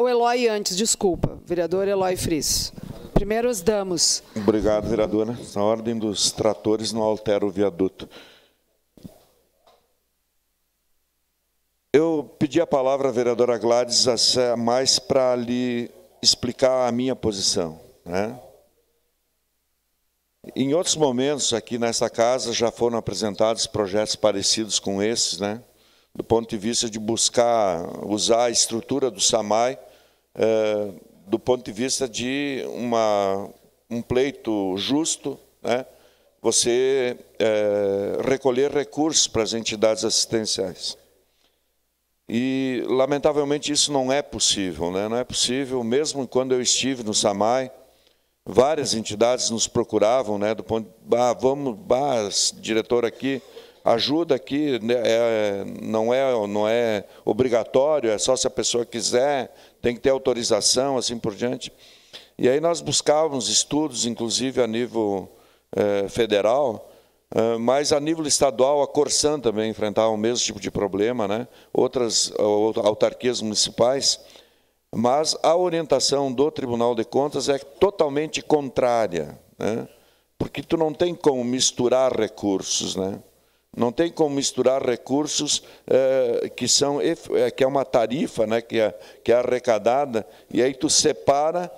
O Eloy antes, desculpa. Vereador Eloy Fris. Primeiro os damos. Obrigado, vereadora. Né? Na ordem dos tratores, não altera o viaduto. Eu pedi a palavra à vereadora Gladys mais para lhe explicar a minha posição. Né? Em outros momentos aqui nessa casa já foram apresentados projetos parecidos com esses, né? do ponto de vista de buscar usar a estrutura do SAMAI, é, do ponto de vista de uma, um pleito justo, né? você é, recolher recursos para as entidades assistenciais. E, lamentavelmente, isso não é possível. Né? Não é possível, mesmo quando eu estive no SAMAI, várias entidades nos procuravam, né, do ponto de, ah, vamos, ah, diretor aqui, ajuda aqui né, é, não, é, não é obrigatório, é só se a pessoa quiser, tem que ter autorização, assim por diante. E aí nós buscávamos estudos, inclusive a nível é, federal, mas a nível estadual a Corsan também enfrentava o mesmo tipo de problema, né? outras autarquias municipais, mas a orientação do Tribunal de Contas é totalmente contrária, né? porque tu não tem como misturar recursos, né? Não tem como misturar recursos eh, que são eh, que é uma tarifa, né, que é, que é arrecadada e aí tu separa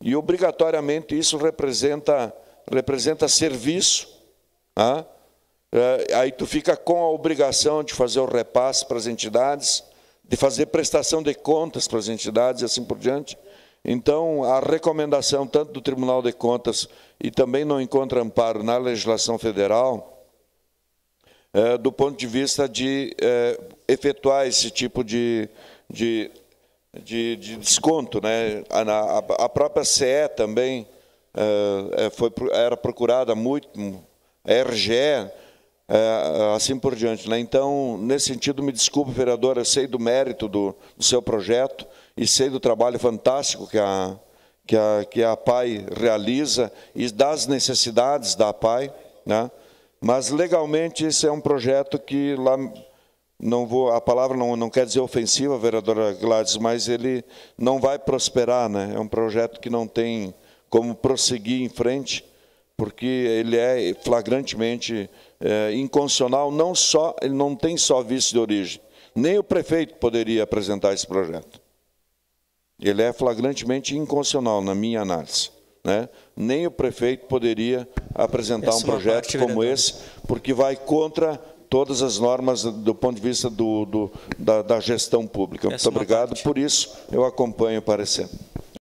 e obrigatoriamente isso representa representa serviço, né? aí tu fica com a obrigação de fazer o repasse para as entidades, de fazer prestação de contas para as entidades e assim por diante. Então, a recomendação tanto do Tribunal de Contas e também não encontra amparo na legislação federal é, do ponto de vista de é, efetuar esse tipo de, de, de, de desconto. Né? A, a, própria CE também é, foi, era procurada muito, hum, a RGE, assim por diante. Né? Então, nesse sentido, me desculpe, vereador, eu sei do mérito do, do seu projeto e sei do trabalho fantástico que a, que a, que a PAI realiza e das necessidades da PAI, né? Mas legalmente esse é um projeto que lá não vou, a palavra não, não quer dizer ofensiva, vereadora Gladys, mas ele não vai prosperar, né? É um projeto que não tem como prosseguir em frente, porque ele é flagrantemente é, inconstitucional. Não só ele não tem só vício de origem, nem o prefeito poderia apresentar esse projeto. Ele é flagrantemente inconstitucional, na minha análise. Né? Nem o prefeito poderia apresentar essa um é projeto parte, como esse, porque vai contra todas as normas do ponto de vista do, do da, da, gestão pública. Essa Muito é obrigado. Parte. Por isso, eu acompanho o parecer.